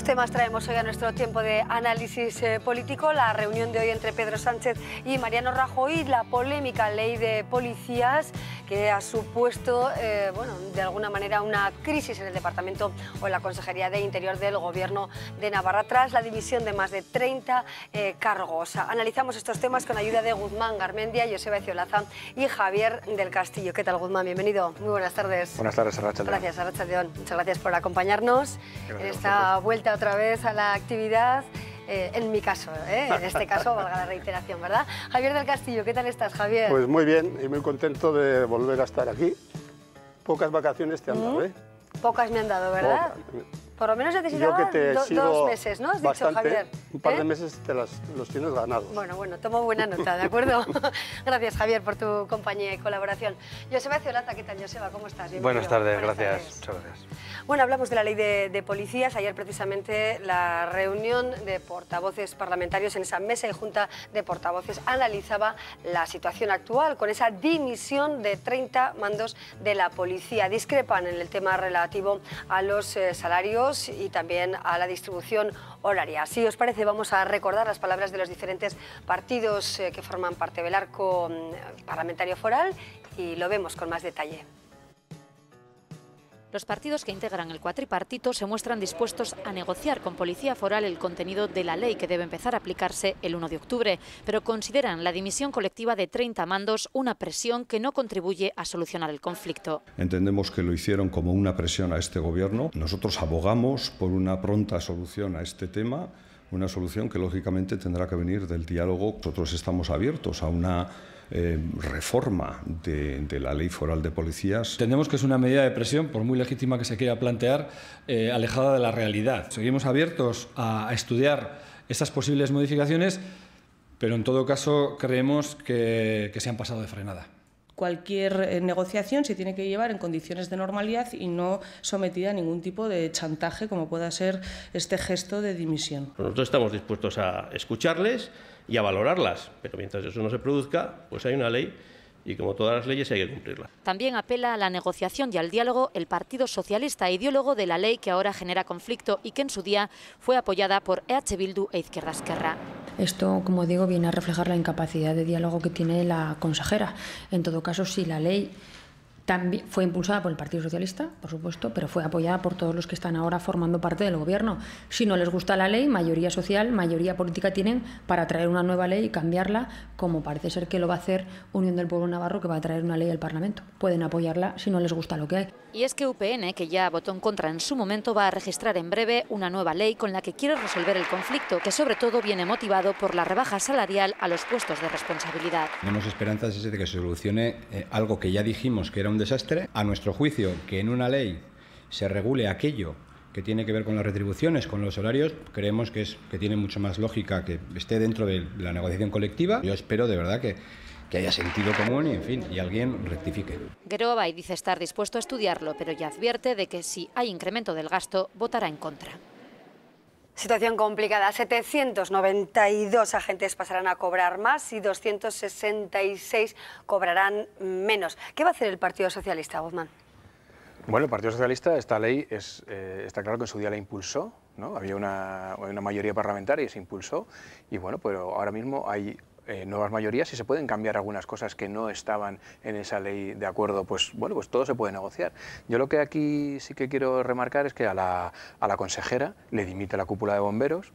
Los temas traemos hoy a nuestro tiempo de análisis eh, político, la reunión de hoy entre Pedro Sánchez y Mariano Rajoy, la polémica ley de policías que ha supuesto, eh, bueno, de alguna manera una crisis en el Departamento o en la Consejería de Interior del Gobierno de Navarra tras la división de más de 30 eh, cargos. Analizamos estos temas con ayuda de Guzmán Garmendia, Joseba Eciolaza y Javier del Castillo. ¿Qué tal, Guzmán? Bienvenido. Muy buenas tardes. Buenas tardes, Arracha Gracias, Arracha Muchas gracias por acompañarnos en esta vuelta otra vez a la actividad. Eh, en mi caso, ¿eh? en este caso, valga la reiteración, ¿verdad? Javier del Castillo, ¿qué tal estás, Javier? Pues muy bien y muy contento de volver a estar aquí. Pocas vacaciones te han dado, mm, ¿eh? Pocas me han dado, ¿verdad? Por lo menos necesitaba dos meses, ¿no? dicho, Javier. Un par de ¿eh? meses te los tienes ganados. Bueno, bueno, tomo buena nota, ¿de acuerdo? gracias, Javier, por tu compañía y colaboración. Joseba Ciolata, ¿qué tal, Joseba? ¿Cómo estás? Buenas tardes, gracias. Muchas gracias. Bueno, hablamos de la ley de, policías. Ayer, precisamente, la reunión de portavoces parlamentarios en esa mesa y junta de portavoces analizaba la situación actual con esa dimisión de 30 mandos de la policía. Discrepan en el tema relativo a los eh, salarios y también a la distribución horaria. Si os parece, vamos a recordar las palabras de los diferentes partidos eh, que forman parte del arco mm, parlamentario foral y lo vemos con más detalle. Los partidos que integran el cuatripartito se muestran dispuestos a negociar con Policía Foral el contenido de la ley que debe empezar a aplicarse el 1 de octubre, pero consideran la dimisión colectiva de 30 mandos una presión que no contribuye a solucionar el conflicto. Entendemos que lo hicieron como una presión a este gobierno. Nosotros abogamos por una pronta solución a este tema una solución que lógicamente tendrá que venir del diálogo. Nosotros estamos abiertos a una eh, reforma de, la ley foral de policías. Entendemos que es una medida de presión, por muy legítima que se quiera plantear, eh, alejada de la realidad. Seguimos abiertos a, estudiar esas posibles modificaciones, pero en todo caso creemos que se han pasado de frenada cualquier eh, negociación se tiene que llevar en condiciones de normalidad y no sometida a ningún tipo de chantaje como pueda ser este gesto de dimisión. Nosotros estamos dispuestos a escucharles y a valorarlas, pero mientras eso no se produzca, pues hay una ley y como todas las leyes hay que cumplirlas. También apela a la negociación y al diálogo el Partido Socialista, ideólogo de la ley que ahora genera conflicto y que en su día fue apoyada por EH Bildu e Izquierda Esquerra. Esto, como digo, viene a reflejar la incapacidad de diálogo que tiene la consejera. En todo caso, si la ley fue impulsada por el Partido Socialista, por supuesto, pero fue apoyada por todos los que están ahora formando parte del gobierno. Si no les gusta la ley, mayoría social, mayoría política tienen para traer una nueva ley y cambiarla, como parece ser que lo va a hacer Unión del Pueblo Navarro, que va a traer una ley al Parlamento. Pueden apoyarla si no les gusta lo que hay. Y es que UPN, que ya votó en contra en su momento, va a registrar en breve una nueva ley con la que quiere resolver el conflicto, que sobre todo viene motivado por la rebaja salarial a los puestos de responsabilidad. Tenemos esperanzas de que se solucione eh, algo que ya dijimos que era un desastre. A nuestro juicio, que en una ley se regule aquello que tiene que ver con las retribuciones, con los horarios, creemos que, es, que tiene mucho más lógica que esté dentro de la negociación colectiva. Yo espero de verdad que, haya sentido común y, en fin, y alguien rectifique. dice estar dispuesto a estudiarlo, pero ya advierte de que si hay incremento del gasto, votará en contra. Situación complicada. 792 agentes pasarán a cobrar más y 266 cobrarán menos. ¿Qué va a hacer el Partido Socialista, Guzmán? Bueno, el Partido Socialista, esta ley es, eh, está claro que en su día la impulsó, ¿no? había una, una mayoría parlamentaria y se impulsó, y bueno, pero ahora mismo hay eh, nuevas mayorías y se pueden cambiar algunas cosas que no estaban en esa ley de acuerdo, pues bueno, pues todo se puede negociar. Yo lo que aquí sí que quiero remarcar es que a la, a la consejera le dimite la cúpula de bomberos,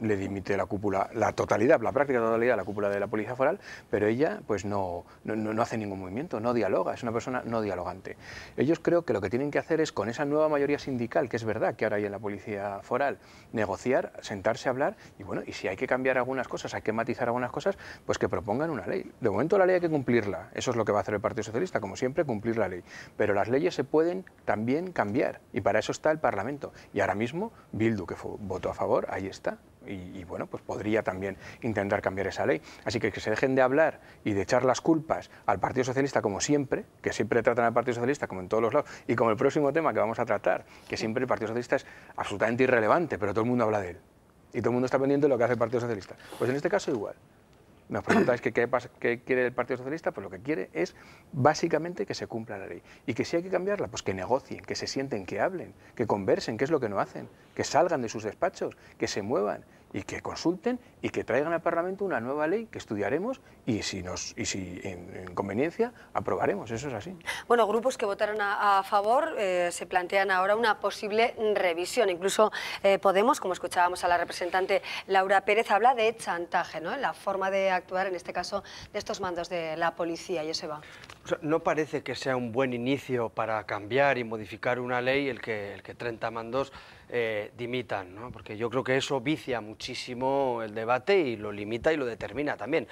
le dimite la cúpula, la totalidad, la práctica totalidad, la cúpula de la policía foral, pero ella pues no, hace ningún movimiento, no dialoga, es una persona no dialogante. Ellos creo que lo que tienen que hacer es con esa nueva mayoría sindical, que es verdad que ahora hay en la policía foral, negociar, sentarse a hablar y bueno, y si hay que cambiar algunas cosas, hay que matizar algunas cosas, pues que propongan una ley. De momento la ley hay que cumplirla, eso es lo que va a hacer el Partido Socialista, como siempre, cumplir la ley. Pero las leyes se pueden también cambiar y para eso está el Parlamento. Y ahora mismo, Bildu, que votó a favor, ahí está y, bueno, pues podría también intentar cambiar esa ley. Así que que se dejen de hablar y de echar las culpas al Partido Socialista como siempre, que siempre tratan al Partido Socialista como en todos los lados, y como el próximo tema que vamos a tratar, que siempre el Partido Socialista es absolutamente irrelevante, pero todo el mundo habla de él. Y todo el mundo está pendiente de lo que hace el Partido Socialista. Pues en este caso igual. Nos preguntáis qué, qué quiere el Partido Socialista, pues lo que quiere es básicamente que se cumpla la ley. Y que si hay que cambiarla, pues que negocien, que se sienten, que hablen, que conversen, qué es lo que no hacen, que salgan de sus despachos, que se muevan, y que consulten y que traigan al Parlamento una nueva ley que estudiaremos y si, nos, y si en, conveniencia aprobaremos. Eso es así. Bueno, grupos que votaron a, favor eh, se plantean ahora una posible revisión. Incluso eh, Podemos, como escuchábamos a la representante Laura Pérez, habla de chantaje, ¿no? la forma de actuar en este caso de estos mandos de la policía. Y eso va no parece que sea un buen inicio para cambiar y modificar una ley el que, el 30 mandos eh, dimitan, ¿no? porque yo creo que eso vicia muchísimo el debate y lo limita y lo determina también.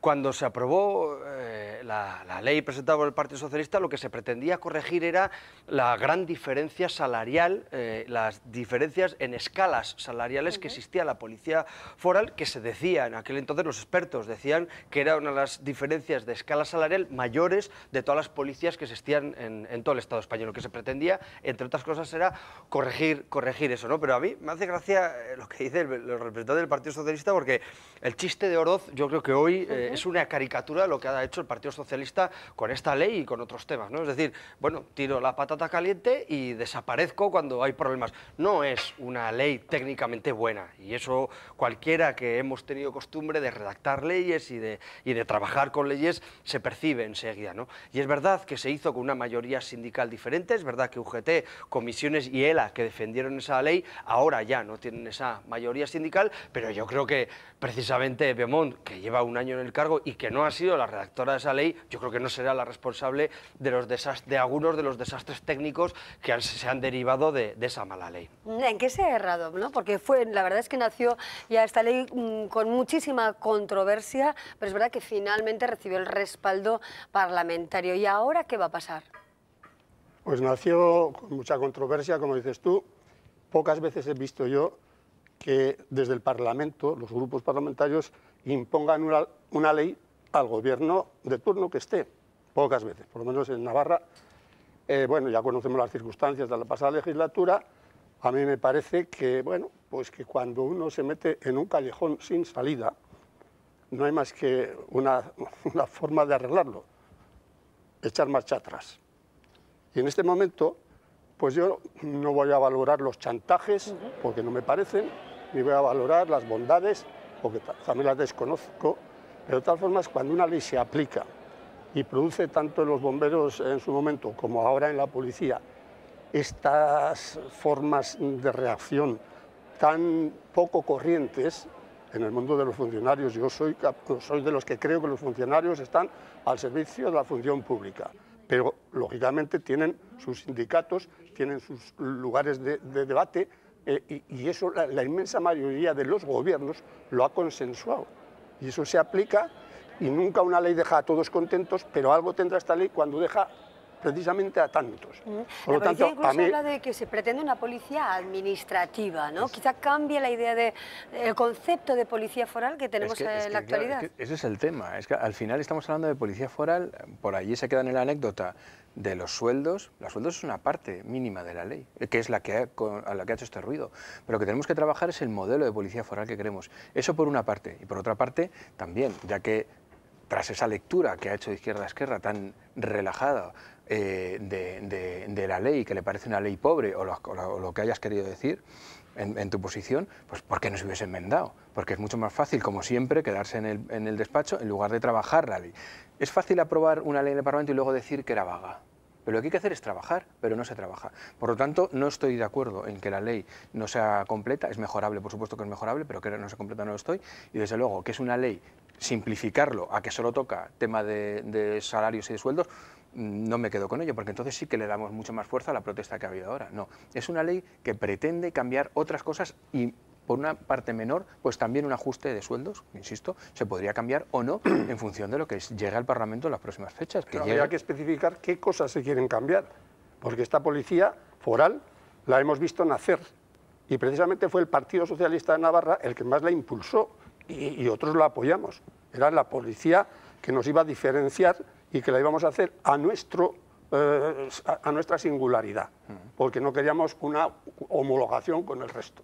Cuando se aprobó eh, la, ley presentada por el Partido Socialista, lo que se pretendía corregir era la gran diferencia salarial, eh, las diferencias en escalas salariales que existía la policía foral, que se decía en aquel entonces, los expertos decían que era una de las diferencias de escala salarial mayores de todas las policías que existían en, todo el Estado español. Lo que se pretendía, entre otras cosas, era corregir, corregir eso, ¿no? Pero a mí me hace gracia eh, lo que dice el, el representante del Partido Socialista, porque el chiste de Oroz, yo creo que hoy es una caricatura de lo que ha hecho el Partido Socialista con esta ley y con otros temas, ¿no? Es decir, bueno, tiro la patata caliente y desaparezco cuando hay problemas. No es una ley técnicamente buena y eso cualquiera que hemos tenido costumbre de redactar leyes y de, y de trabajar con leyes se percibe enseguida, ¿no? Y es verdad que se hizo con una mayoría sindical diferente, es verdad que UGT, Comisiones y ELA que defendieron esa ley, ahora ya no tienen esa mayoría sindical, pero yo creo que precisamente Beaumont, que lleva un año en el cargo y que no ha sido la redactora de esa ley, yo creo que no será la responsable de, los de algunos de los desastres técnicos que se han derivado de, esa mala ley. ¿En qué se ha errado? ¿no? Porque fue, la verdad es que nació ya esta ley mm, con muchísima controversia, pero es verdad que finalmente recibió el respaldo parlamentario. ¿Y ahora qué va a pasar? Pues nació con mucha controversia, como dices tú. Pocas veces he visto yo que desde el Parlamento, los grupos parlamentarios, impongan una, ley al gobierno de turno que esté, pocas veces, por lo menos en Navarra. Eh, bueno, ya conocemos las circunstancias de la pasada legislatura. A mí me parece que, bueno, pues que cuando uno se mete en un callejón sin salida, no hay más que una, una forma de arreglarlo, echar marcha atrás. Y en este momento, pues yo no voy a valorar los chantajes, porque no me parecen, ni voy a valorar las bondades porque también la desconozco, pero de todas formas cuando una ley se aplica y produce tanto en los bomberos en su momento como ahora en la policía estas formas de reacción tan poco corrientes en el mundo de los funcionarios. Yo soy, soy de los que creo que los funcionarios están al servicio de la función pública, pero lógicamente tienen sus sindicatos, tienen sus lugares de debate, eh, y, eso la, inmensa mayoría de los gobiernos lo ha consensuado. Y eso se aplica y nunca una ley deja a todos contentos, pero algo tendrá esta ley cuando deja precisamente a tantos. Mm. Por la incluso habla de que se pretende una policía administrativa, ¿no? Quizá cambie la idea de el concepto de policía foral que tenemos en la actualidad. ese es el tema, es que al final estamos hablando de policía foral, por allí se queda en la anécdota de los sueldos, los sueldos es una parte mínima de la ley, que es la que ha, la que hecho este ruido. Pero lo que tenemos que trabajar es el modelo de policía foral que queremos. Eso por una parte. Y por otra parte, también, ya que tras esa lectura que ha hecho de izquierda a izquierda tan relajada eh, de, la ley, que le parece una ley pobre, o lo, que hayas querido decir, en, tu posición, pues ¿por qué no se hubiese enmendado? Porque es mucho más fácil, como siempre, quedarse en el, en el despacho en lugar de trabajar la ley. Es fácil aprobar una ley en el Parlamento y luego decir que era vaga. Pero lo que hay que hacer es trabajar, pero no se trabaja. Por lo tanto, no estoy de acuerdo en que la ley no sea completa. Es mejorable, por supuesto que es mejorable, pero que no sea completa no lo estoy. Y desde luego que es una ley simplificarlo a que solo toca tema de, salarios y de sueldos, mm, no me quedo con ello, porque entonces sí que le damos mucho más fuerza a la protesta que ha habido ahora. No, es una ley que pretende cambiar otras cosas y por una parte menor, pues también un ajuste de sueldos, insisto, se podría cambiar o no en función de lo que llegue al Parlamento en las próximas fechas. Pero habría que especificar qué cosas se quieren cambiar, porque esta policía foral la hemos visto nacer y precisamente fue el Partido Socialista de Navarra el que más la impulsó y, otros la apoyamos. Era la policía que nos iba a diferenciar y que la íbamos a hacer a nuestro eh, a nuestra singularidad, mm. porque no queríamos una homologación con el resto.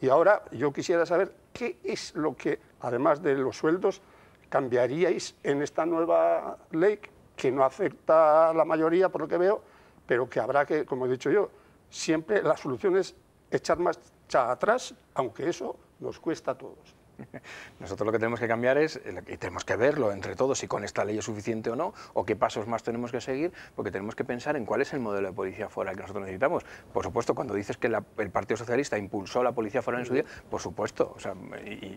Y ahora yo quisiera saber qué es lo que, además de los sueldos, cambiaríais en esta nueva ley que no afecta a la mayoría, por lo que veo, pero que habrá que, como he dicho yo, siempre la solución es echar más atrás, aunque eso nos cuesta a todos. Nosotros lo que tenemos que cambiar es, eh, y tenemos que verlo entre todos, si con esta ley es suficiente o no, o qué pasos más tenemos que seguir, porque tenemos que pensar en cuál es el modelo de policía foral que nosotros necesitamos. Por supuesto, cuando dices que el Partido Socialista impulsó la policía foral en su día, por supuesto, o sea, y,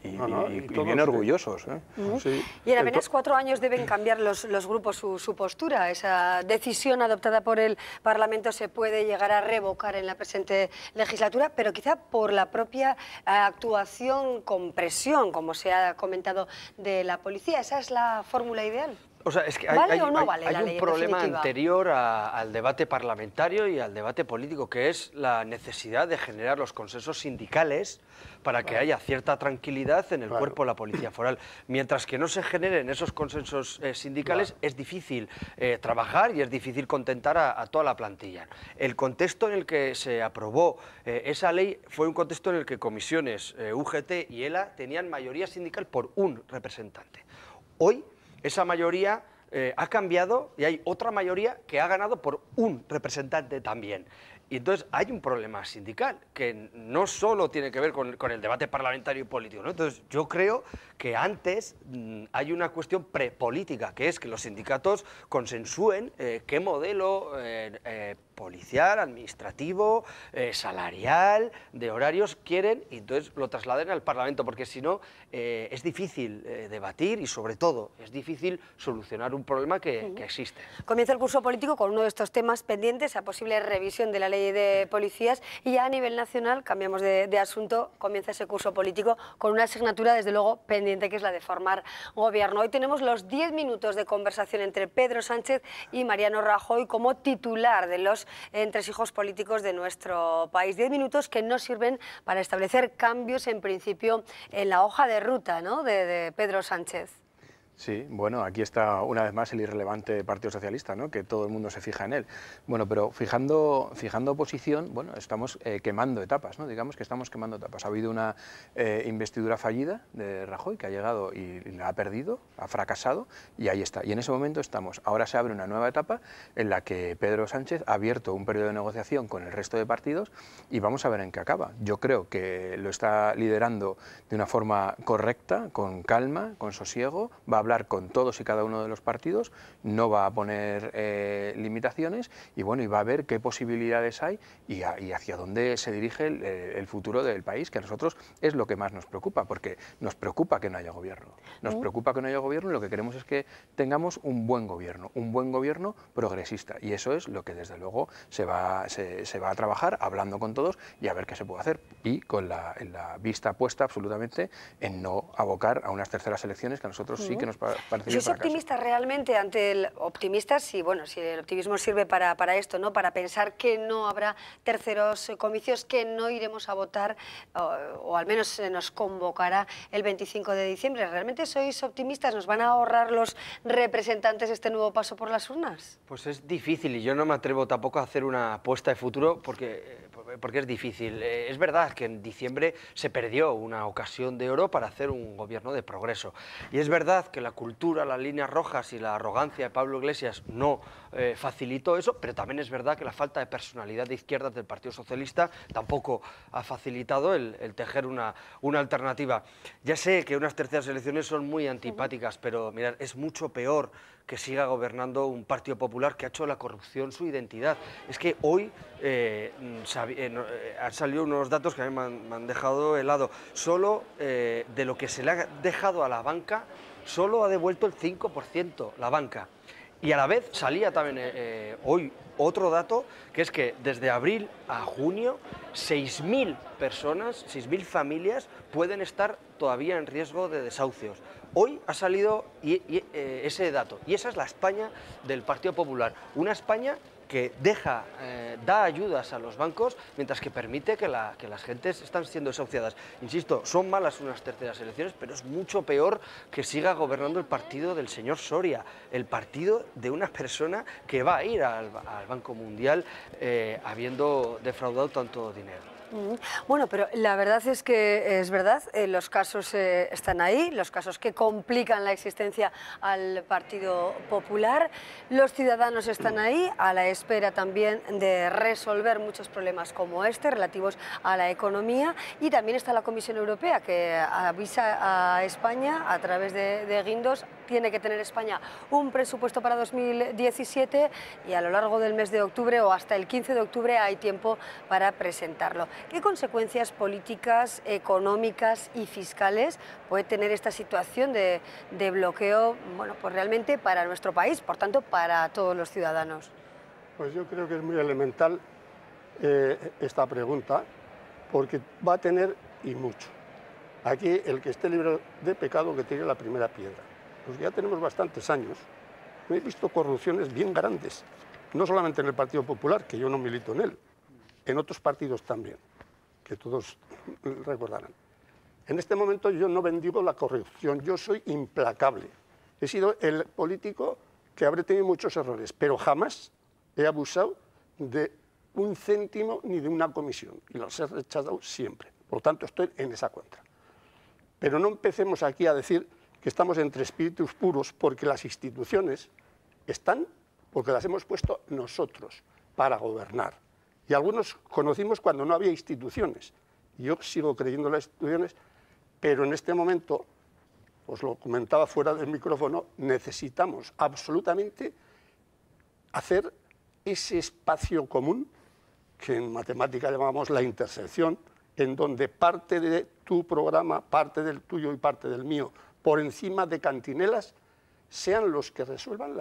bien orgullosos. ¿eh? Y en apenas cuatro años deben cambiar los, los grupos su, su, postura. Esa decisión adoptada por el Parlamento se puede llegar a revocar en la presente legislatura, pero quizá por la propia actuación con presión como se ha comentado, de la policía. ¿Esa es la fórmula ideal? hay, ¿Vale o no vale hay, un problema anterior al debate parlamentario y al debate político, que es la necesidad de generar los consensos sindicales para que haya cierta tranquilidad en el cuerpo de la policía foral. Mientras que no se generen esos consensos eh, sindicales, es difícil eh, trabajar y es difícil contentar a, toda la plantilla. El contexto en el que se aprobó eh, esa ley fue un contexto en el que comisiones, UGT y ELA tenían mayoría sindical por un representante. Hoy esa mayoría ha cambiado y hay otra mayoría que ha ganado por un representante también. Y entonces hay un problema sindical que no solo tiene que ver con, el debate parlamentario y político. Entonces yo creo que antes mm, hay una cuestión prepolítica, que es que los sindicatos consensúen eh, qué modelo eh, eh, policial, administrativo, salarial, de horarios quieren y entonces lo trasladen al Parlamento, porque si no es difícil debatir y sobre todo es difícil solucionar un problema que, que existe. Comienza el curso político con uno de estos temas pendientes a posible revisión de la ley de policías y ya a nivel nacional, cambiamos de, asunto, comienza ese curso político con una asignatura desde luego pendiente que es la de formar gobierno. Hoy tenemos los 10 minutos de conversación entre Pedro Sánchez y Mariano Rajoy como titular de los entresijos políticos de nuestro país. 10 minutos que no sirven para establecer cambios en principio en la hoja de ruta de Pedro Sánchez. Sí, bueno, aquí está una vez más el irrelevante Partido Socialista, ¿no? que todo el mundo se fija en él. Bueno, pero fijando, fijando oposición, bueno, estamos eh, quemando etapas, ¿no? digamos que estamos quemando etapas. Ha habido una eh, investidura fallida de Rajoy que ha llegado y la ha perdido, ha fracasado y ahí está. Y en ese momento estamos. Ahora se abre una nueva etapa en la que Pedro Sánchez ha abierto un periodo de negociación con el resto de partidos y vamos a ver en qué acaba. Yo creo que lo está liderando de una forma correcta, con calma, con sosiego, va con todos y cada uno de los partidos, no va a poner eh, limitaciones y bueno, y va a ver qué posibilidades hay y, hacia dónde se dirige eh, el, futuro del país, que a nosotros es lo que más nos preocupa, porque nos preocupa que no haya gobierno. Nos preocupa que no haya gobierno y lo que queremos es que tengamos un buen gobierno, un buen gobierno progresista. Y eso es lo que desde luego se va, se, va a trabajar hablando con todos y a ver qué se puede hacer. Y con la, vista puesta absolutamente en no abocar a unas terceras elecciones que a nosotros sí, sí que nos ¿Sois optimistas soy optimista realmente ante el optimista, si, bueno, si el optimismo sirve para, para esto, ¿no? para pensar que no habrá terceros eh, comicios, que no iremos a votar, o, o al menos se nos convocará el 25 de diciembre. ¿Realmente sois optimistas? ¿Nos van a ahorrar los representantes este nuevo paso por las urnas? Pues es difícil y yo no me atrevo tampoco a hacer una apuesta de futuro porque eh, porque es difícil. Eh, es verdad que en diciembre se perdió una ocasión de oro para hacer un gobierno de progreso. Y es verdad que la cultura, las líneas rojas y la arrogancia de Pablo Iglesias no eh, facilitó eso, pero también es verdad que la falta de personalidad de izquierdas del Partido Socialista tampoco ha facilitado el, tejer una, alternativa. Ya sé que unas terceras elecciones son muy antipáticas, pero mirar, es mucho peor que siga gobernando un Partido Popular que ha hecho la corrupción su identidad. Es que hoy eh, mm, eh, eh, han salido unos datos que a mí me han dejado helado. Solo de lo que se le ha dejado a la banca, solo ha devuelto el 5% la banca. Y a la vez salía también eh, eh, hoy otro dato, que es que desde abril a junio 6.000 personas, 6.000 familias pueden estar todavía en riesgo de desahucios. Hoy ha salido eh, ese dato y esa es la España del Partido Popular, una España que deja, eh, da ayudas a los bancos, mientras que permite que, las gentes están siendo desahuciadas. Insisto, son malas unas terceras elecciones, pero es mucho peor que siga gobernando el partido del señor Soria, el partido de una persona que va a ir al, Banco Mundial eh, habiendo defraudado tanto dinero. Bueno, pero la verdad es que es verdad, eh, los casos eh, están ahí, los casos que complican la existencia al Partido Popular, los ciudadanos están ahí a la espera también de resolver muchos problemas como este relativos a la economía y también está la Comisión Europea que avisa a España a través de, de Guindos tiene que tener España un presupuesto para 2017 y a lo largo del mes de octubre o hasta el 15 de octubre hay tiempo para presentarlo. ¿Qué consecuencias políticas, económicas y fiscales puede tener esta situación de, bloqueo bueno, pues realmente para nuestro país, por tanto para todos los ciudadanos? Pues yo creo que es muy elemental eh, esta pregunta porque va a tener y mucho. Aquí el que esté libre de pecado que tire la primera piedra. Pues ya tenemos bastantes años, he visto corrupciones bien grandes, no solamente en el Partido Popular, que yo no milito en él, en otros partidos también, que todos recordarán. En este momento yo no bendigo la corrupción, yo soy implacable. He sido el político que habré tenido muchos errores, pero jamás he abusado de un céntimo ni de una comisión, y los he rechazado siempre. Por lo tanto, estoy en esa cuenta... Pero no empecemos aquí a decir que estamos entre espíritus puros porque las instituciones están porque las hemos puesto nosotros para gobernar. Y algunos conocimos cuando no había instituciones. Yo sigo creyendo en las instituciones, pero en este momento, os lo comentaba fuera del micrófono, necesitamos absolutamente hacer ese espacio común que en matemática llamamos la intersección, en donde parte de tu programa, parte del tuyo y parte del mío por encima de cantinelas sean los que resuelvan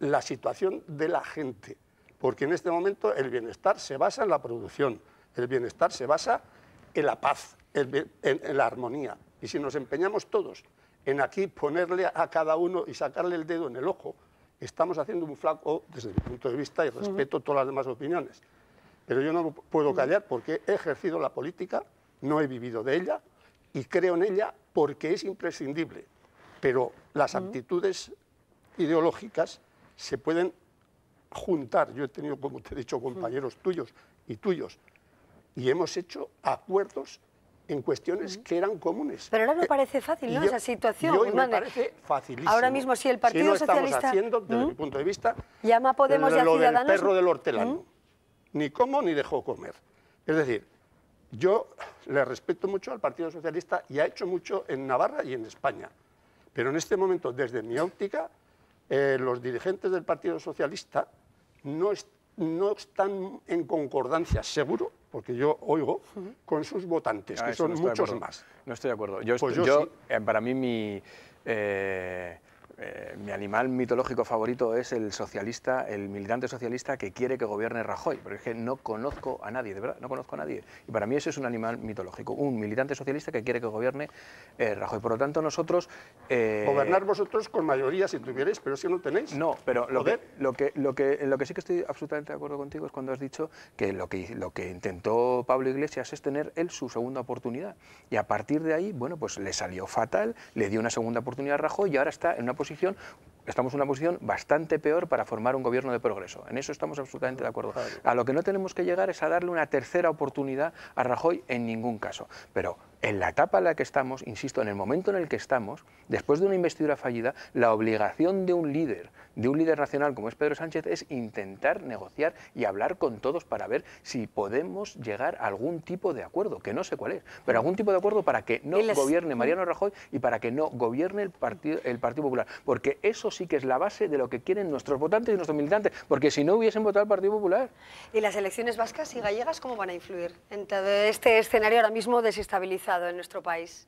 la, situación de la gente. Porque en este momento el bienestar se basa en la producción, el bienestar se basa en la paz, en, en, la armonía. Y si nos empeñamos todos en aquí ponerle a cada uno y sacarle el dedo en el ojo, estamos haciendo un flaco, desde mi punto de vista, y respeto todas las demás opiniones. Pero yo no puedo callar porque he ejercido la política, no he vivido de ella, y creo en ella porque es imprescindible, pero las actitudes ideológicas se pueden juntar. Yo he tenido, como te he dicho, compañeros tuyos y tuyos, y hemos hecho acuerdos en cuestiones que eran comunes. Pero ahora no eh, parece fácil, ¿no? Esa situación. Y me parece facilísimo. Ahora mismo, si el Partido si Socialista... estamos haciendo, desde ¿Mm? mi punto de vista, llama Podemos lo, del perro del hortelano. ¿Mm? Ni como ni dejó comer. Es decir, yo le respeto mucho al Partido Socialista y ha hecho mucho en Navarra y en España. Pero en este momento, desde mi óptica, eh, los dirigentes del Partido Socialista no, están en concordancia, seguro, porque yo oigo, con sus votantes, ah, que son muchos más. No estoy de acuerdo. Yo, pues eh, para mí mi... Eh, eh, mi animal mitológico favorito es el socialista, el militante socialista que quiere que gobierne Rajoy, porque es que no conozco a nadie, de verdad, no conozco a nadie. Y para mí ese es un animal mitológico, un militante socialista que quiere que gobierne eh, Rajoy. Por lo tanto, nosotros... Eh, Gobernar vosotros con mayoría si tuvierais, pero si no tenéis. No, pero lo que, lo que, lo, que, lo, que, sí que estoy absolutamente de acuerdo contigo es cuando has dicho que lo que, lo que intentó Pablo Iglesias es tener él su segunda oportunidad. Y a partir de ahí, bueno, pues le salió fatal, le dio una segunda oportunidad a Rajoy y ahora está en una posición estamos en una posición bastante peor para formar un gobierno de progreso. En eso estamos absolutamente de acuerdo. A lo que no tenemos que llegar es a darle una tercera oportunidad a Rajoy en ningún caso. Pero en la etapa en la que estamos, insisto, en el momento en el que estamos, después de una investidura fallida, la obligación de un líder, de un líder nacional como es Pedro Sánchez, es intentar negociar y hablar con todos para ver si podemos llegar a algún tipo de acuerdo, que no sé cuál es, pero algún tipo de acuerdo para que no gobierne Mariano Rajoy y para que no gobierne el Partido, Popular, porque eso sí que es la base de lo que quieren nuestros votantes y nuestros militantes, porque si no hubiesen votado al Partido Popular. ¿Y las elecciones vascas y gallegas cómo van a influir en todo este escenario ahora mismo desestabilizado? en nuestro país?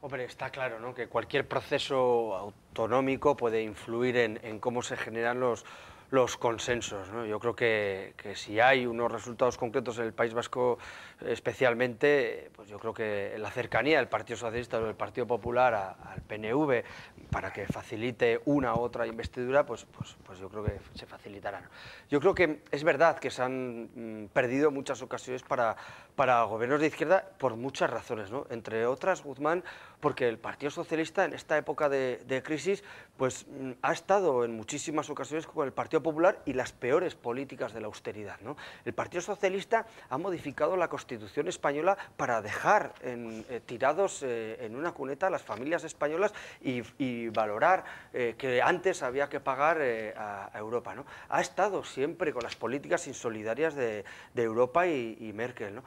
Hombre, está claro ¿no? que cualquier proceso autonómico puede influir en cómo se generan los, los consensos. Yo creo que, que, si hay unos resultados concretos en el País Vasco especialmente, pues yo creo que la cercanía del Partido Socialista o del Partido Popular al PNV para que facilite una u otra investidura, pues, pues, pues yo creo que se facilitarán. Yo creo que es verdad que se han mm, perdido muchas ocasiones para, para gobiernos de izquierda por muchas razones, ¿no? entre otras, Guzmán, porque el Partido Socialista en esta época de, de crisis pues, mm, ha estado en muchísimas ocasiones con el Partido Popular y las peores políticas de la austeridad. El Partido Socialista ha modificado la Constitución española para dejar en, eh, tirados eh, en una cuneta a las familias españolas y, valorar eh, que antes había que pagar a, Europa. ¿no? Ha estado siempre con las políticas insolidarias de, Europa y, y Merkel. ¿no?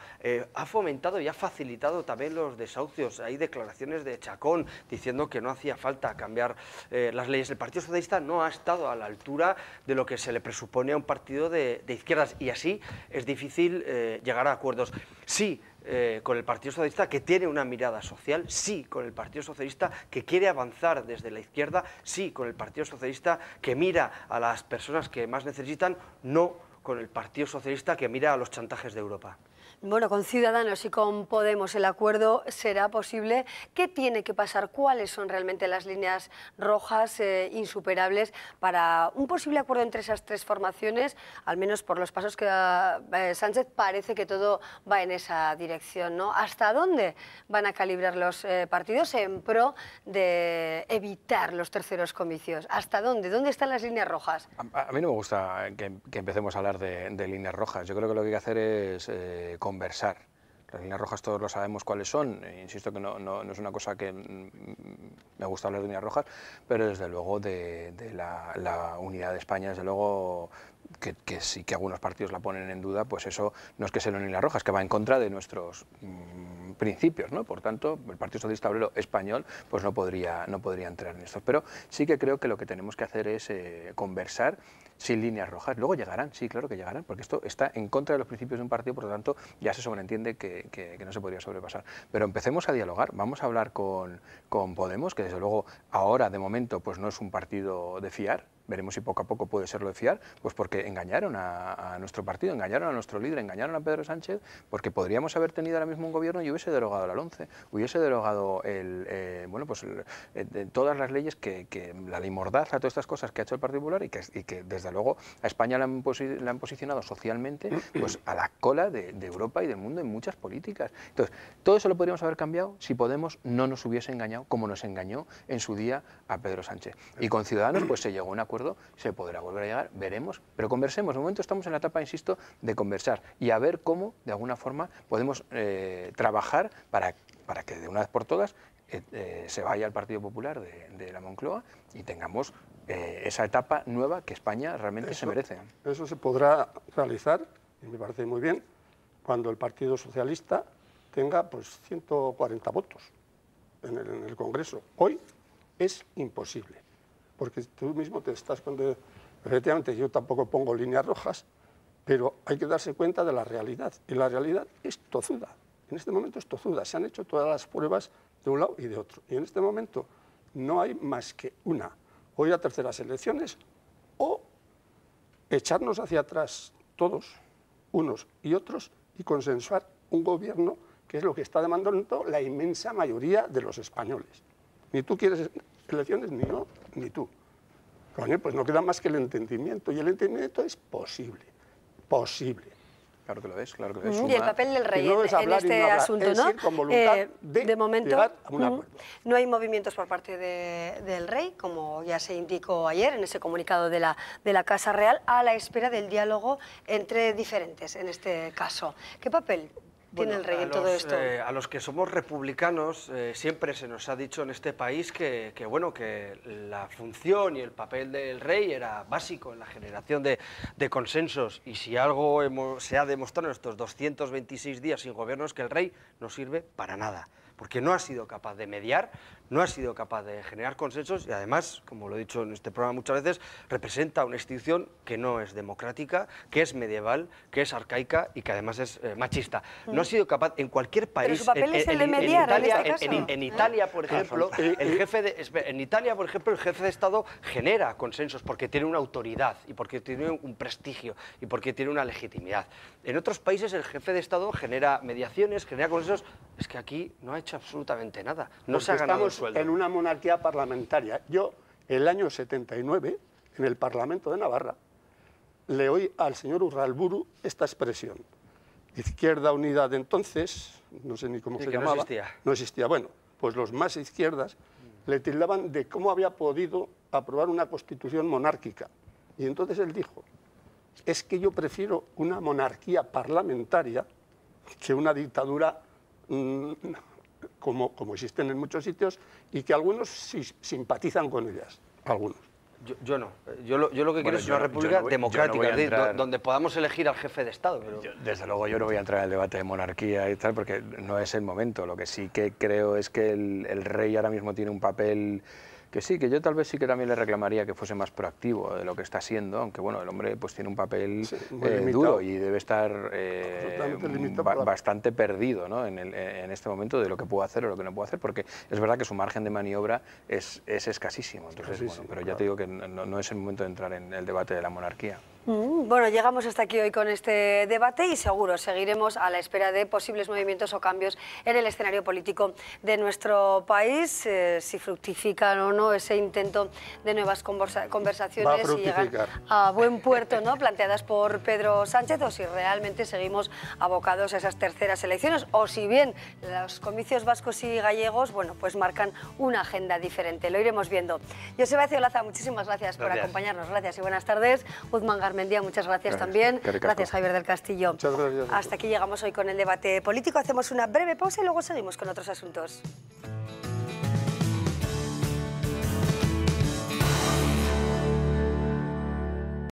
ha fomentado y ha facilitado también los desahucios. Hay declaraciones de Chacón diciendo que no hacía falta cambiar las leyes. El Partido Socialista no ha estado a la altura de lo que se le presupone a un partido de, izquierdas y así es difícil eh, llegar a acuerdos. Sí, eh, con el Partido Socialista que tiene una mirada social, sí con el Partido Socialista que quiere avanzar desde la izquierda, sí con el Partido Socialista que mira a las personas que más necesitan, no con el Partido Socialista que mira a los chantajes de Europa. Bueno, con Ciudadanos y con Podemos el acuerdo será posible. ¿Qué tiene que pasar? ¿Cuáles son realmente las líneas rojas eh, insuperables para un posible acuerdo entre esas tres formaciones? Al menos por los pasos que eh, Sánchez parece que todo va en esa dirección. ¿no? ¿Hasta dónde van a calibrar los eh, partidos en pro de evitar los terceros comicios? ¿Hasta dónde? ¿Dónde están las líneas rojas? A, mí no me gusta que, empecemos a hablar de, líneas rojas. Yo creo que lo que hay que hacer es conversar. Las líneas rojas todos lo sabemos cuáles son, e insisto que no, es una cosa que mm, mm, me gusta hablar de líneas rojas, pero desde luego de, la, unidad de España, desde luego que, sí que algunos partidos la ponen en duda, pues eso no es que sea lo línea roja, es que va en contra de nuestros... Mm, principios, ¿no? Por tanto, el Partido Socialista Obrero Español pues no podría, no podría entrar en esto. Pero sí que creo que lo que tenemos que hacer es eh, conversar sin líneas rojas. Luego llegarán, sí, claro que llegarán, porque esto está en contra de los principios de un partido, por lo tanto, ya se sobreentiende que, no se podría sobrepasar. Pero empecemos a dialogar, vamos a hablar con, con Podemos, que desde luego ahora, de momento, pues no es un partido de fiar, veremos si poco a poco puede serlo de fiar, pues porque engañaron a, nuestro partido, engañaron a nuestro líder, engañaron a Pedro Sánchez, porque podríamos haber tenido ahora mismo un gobierno y hubiese derogado la 11, hubiese derogado el, eh, bueno, pues eh, todas las leyes que, la ley Mordaza, todas estas cosas que ha hecho el Partido Popular y que, desde luego a España la han, posicionado socialmente pues a la cola de, Europa y del mundo en muchas políticas. Entonces, todo eso lo podríamos haber cambiado si Podemos no nos hubiese engañado como nos engañó en su día a Pedro Sánchez. Y con Ciudadanos pues se llegó a se podrá volver a llegar, veremos, pero conversemos. De momento estamos en la etapa, insisto, de conversar y a ver cómo, de alguna forma, podemos eh, trabajar para, para que de una vez por todas eh, eh, se vaya al Partido Popular de, la Moncloa y tengamos esa etapa nueva que España realmente se merece. Eso se podrá realizar, y me parece muy bien, cuando el Partido Socialista tenga pues, 140 votos en el Congreso. Hoy es imposible porque tú mismo te estás cuando efectivamente yo tampoco pongo líneas rojas, pero hay que darse cuenta de la realidad y la realidad es tozuda. En este momento es tozuda, se han hecho todas las pruebas de un lado y de otro y en este momento no hay más que una, o ir a terceras elecciones o echarnos hacia atrás todos, unos y otros, y consensuar un gobierno que es lo que está demandando la inmensa mayoría de los españoles. Ni tú quieres elecciones ni yo ni tú. Coño, pues no queda más que el entendimiento, y el entendimiento es posible, posible. Claro que lo es, claro que lo es. Y el papel del rey en este asunto, ¿no? de, momento, no hay movimientos por parte del rey, como ya se indicó ayer en ese comunicado de la, de la Casa Real, a la espera del diálogo entre diferentes, en este caso. ¿Qué papel el eh, a los que somos republicanos eh, siempre se nos ha dicho en este país que, bueno, que la función y el papel del rey era básico en la generación de, consensos y si algo se ha demostrado en estos 226 días sin gobierno es que el rey no sirve para nada porque no ha sido capaz de mediar, no ha sido capaz de generar consensos y además, como lo he dicho en este programa muchas veces, representa una institución que no es democrática, que es medieval, que es arcaica y que además es eh, machista. No ha mm. sido capaz en cualquier país... Pero su papel es el de mediar, Italia, Italia, por ejemplo, eh, el eh. jefe de, en Italia, por ejemplo, el jefe de Estado genera consensos porque tiene una autoridad y porque tiene un prestigio y porque tiene una legitimidad. En otros países el jefe de Estado genera mediaciones, genera consensos. Es que aquí no hay absolutamente nada. No se ha estamos sueldo. en una monarquía parlamentaria. Yo, el año 79, en el Parlamento de Navarra, le oí al señor Urralburu esta expresión. Izquierda unidad de entonces, no sé ni cómo se llamaba. No existía. No existía. Bueno, pues los más izquierdas le tildaban de cómo había podido aprobar una constitución monárquica. Y entonces él dijo, es que yo prefiero una monarquía parlamentaria que una dictadura mm, como, existen en muchos sitios, y que algunos simpatizan con ellas, algunos. Yo, no. Yo lo, yo lo que quiero es una república democrática, donde podamos elegir al jefe de Estado. desde luego yo no voy a entrar en el debate de monarquía y tal, porque no es el momento. Lo que sí que creo es que el rey ahora mismo tiene un papel que sí, que yo tal vez sí que también le reclamaría que fuese más proactivo de lo que está siendo, aunque bueno, el hombre pues tiene un papel eh, duro y debe estar eh, bastante perdido en, este momento de lo que puede hacer o lo que no puede hacer, porque es verdad que su margen de maniobra es, es escasísimo, entonces, pero ya te digo que no, es el momento de entrar en el debate de la monarquía. Mm. Bueno, llegamos hasta aquí hoy con este debate y seguro seguiremos a la espera de posibles movimientos o cambios en el escenario político de nuestro país, eh, si fructifican o no ese intento de nuevas conversaciones y llegar a buen puerto, ¿no? planteadas por Pedro Sánchez, o si realmente seguimos abocados a esas terceras elecciones, o si bien los comicios vascos y gallegos, bueno, pues marcan una agenda diferente. Lo iremos viendo. Joseba Laza, muchísimas gracias, por acompañarnos. Gracias y buenas tardes día, muchas gracias, también. Gracias, Javier del Castillo. Hasta aquí llegamos hoy con el debate político. Hacemos una breve pausa y luego seguimos con otros asuntos.